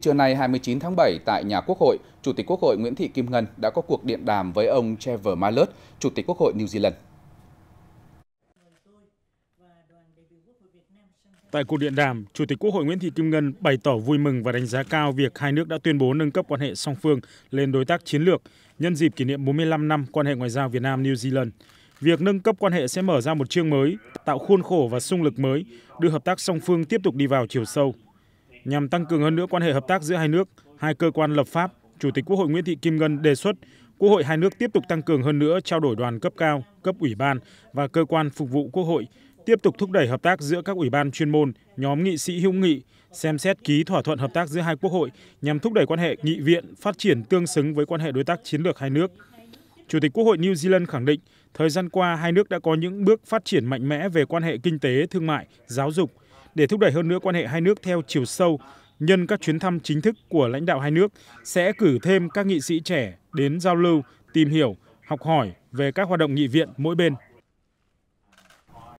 Trưa nay 29 tháng 7 tại nhà Quốc hội, Chủ tịch Quốc hội Nguyễn Thị Kim Ngân đã có cuộc điện đàm với ông Trevor Mallard, Chủ tịch Quốc hội New Zealand. Tại cuộc điện đàm, Chủ tịch Quốc hội Nguyễn Thị Kim Ngân bày tỏ vui mừng và đánh giá cao việc hai nước đã tuyên bố nâng cấp quan hệ song phương lên đối tác chiến lược nhân dịp kỷ niệm 45 năm quan hệ ngoại giao Việt Nam New Zealand. Việc nâng cấp quan hệ sẽ mở ra một chương mới, tạo khuôn khổ và sung lực mới, đưa hợp tác song phương tiếp tục đi vào chiều sâu nhằm tăng cường hơn nữa quan hệ hợp tác giữa hai nước hai cơ quan lập pháp chủ tịch quốc hội nguyễn thị kim ngân đề xuất quốc hội hai nước tiếp tục tăng cường hơn nữa trao đổi đoàn cấp cao cấp ủy ban và cơ quan phục vụ quốc hội tiếp tục thúc đẩy hợp tác giữa các ủy ban chuyên môn nhóm nghị sĩ hữu nghị xem xét ký thỏa thuận hợp tác giữa hai quốc hội nhằm thúc đẩy quan hệ nghị viện phát triển tương xứng với quan hệ đối tác chiến lược hai nước Chủ tịch Quốc hội New Zealand khẳng định, thời gian qua hai nước đã có những bước phát triển mạnh mẽ về quan hệ kinh tế, thương mại, giáo dục, để thúc đẩy hơn nữa quan hệ hai nước theo chiều sâu nhân các chuyến thăm chính thức của lãnh đạo hai nước sẽ cử thêm các nghị sĩ trẻ đến giao lưu tìm hiểu học hỏi về các hoạt động nghị viện mỗi bên